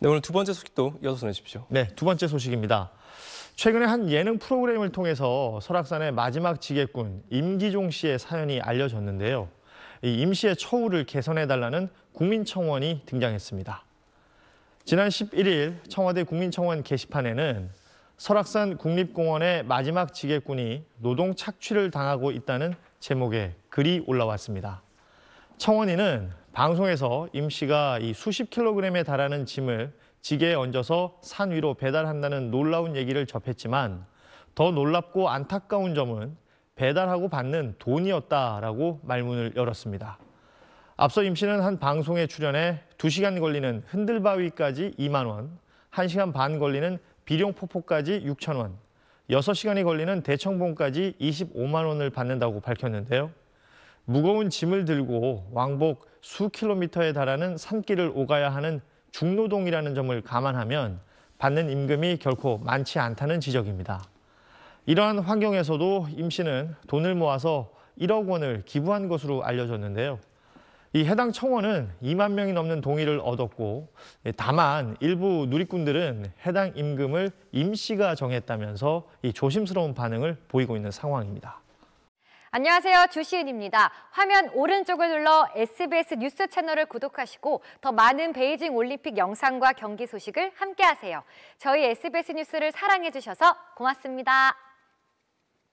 네, 오늘 두 번째 소식도 이어서 전십시오 네, 두 번째 소식입니다. 최근에 한 예능 프로그램을 통해서 설악산의 마지막 지게꾼 임기종 씨의 사연이 알려졌는데요. 임 씨의 처우를 개선해달라는 국민청원이 등장했습니다. 지난 11일 청와대 국민청원 게시판에는 설악산 국립공원의 마지막 지게꾼이 노동 착취를 당하고 있다는 제목의 글이 올라왔습니다. 청원인은 방송에서 임 씨가 이 수십 킬로그램에 달하는 짐을 지게에 얹어서 산 위로 배달한다는 놀라운 얘기를 접했지만 더 놀랍고 안타까운 점은 배달하고 받는 돈이었다라고 말문을 열었습니다. 앞서 임 씨는 한 방송에 출연해 2시간 걸리는 흔들바위까지 2만 원, 1시간 반 걸리는 비룡폭포까지 6천 원, 6시간이 걸리는 대청봉까지 25만 원을 받는다고 밝혔는데요. 무거운 짐을 들고 왕복 수 킬로미터에 달하는 산길을 오가야 하는 중노동이라는 점을 감안하면 받는 임금이 결코 많지 않다는 지적입니다. 이러한 환경에서도 임 씨는 돈을 모아서 1억 원을 기부한 것으로 알려졌는데요. 이 해당 청원은 2만 명이 넘는 동의를 얻었고 예, 다만 일부 누리꾼들은 해당 임금을 임 씨가 정했다면서 이 조심스러운 반응을 보이고 있는 상황입니다. 안녕하세요. 주시은입니다. 화면 오른쪽을 눌러 SBS 뉴스 채널을 구독하시고 더 많은 베이징 올림픽 영상과 경기 소식을 함께하세요. 저희 SBS 뉴스를 사랑해주셔서 고맙습니다.